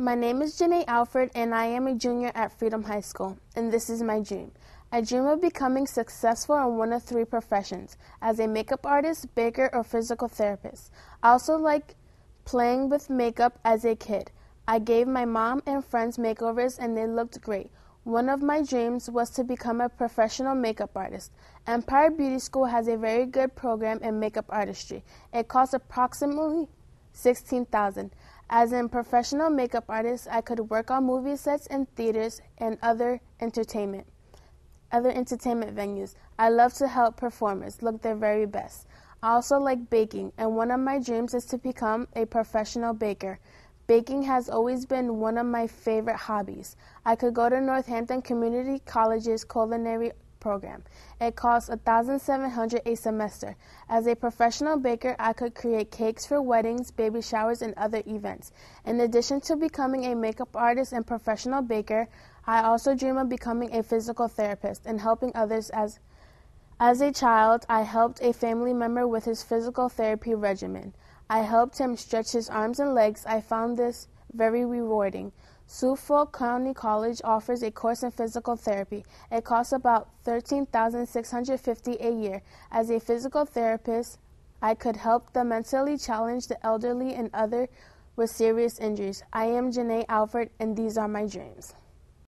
My name is Janae Alfred, and I am a junior at Freedom High School, and this is my dream. I dream of becoming successful in one of three professions as a makeup artist, baker, or physical therapist. I also like playing with makeup as a kid. I gave my mom and friends makeovers, and they looked great. One of my dreams was to become a professional makeup artist. Empire Beauty School has a very good program in makeup artistry. It costs approximately 16000 as a professional makeup artist, I could work on movie sets and theaters and other entertainment other entertainment venues. I love to help performers look their very best. I also like baking, and one of my dreams is to become a professional baker. Baking has always been one of my favorite hobbies. I could go to Northampton Community College's culinary program. It costs 1700 a semester. As a professional baker, I could create cakes for weddings, baby showers, and other events. In addition to becoming a makeup artist and professional baker, I also dream of becoming a physical therapist and helping others as as a child, I helped a family member with his physical therapy regimen. I helped him stretch his arms and legs. I found this very rewarding. Suffolk County College offers a course in physical therapy. It costs about $13,650 a year. As a physical therapist, I could help the mentally challenged, the elderly, and other with serious injuries. I am Janae Alford, and these are my dreams.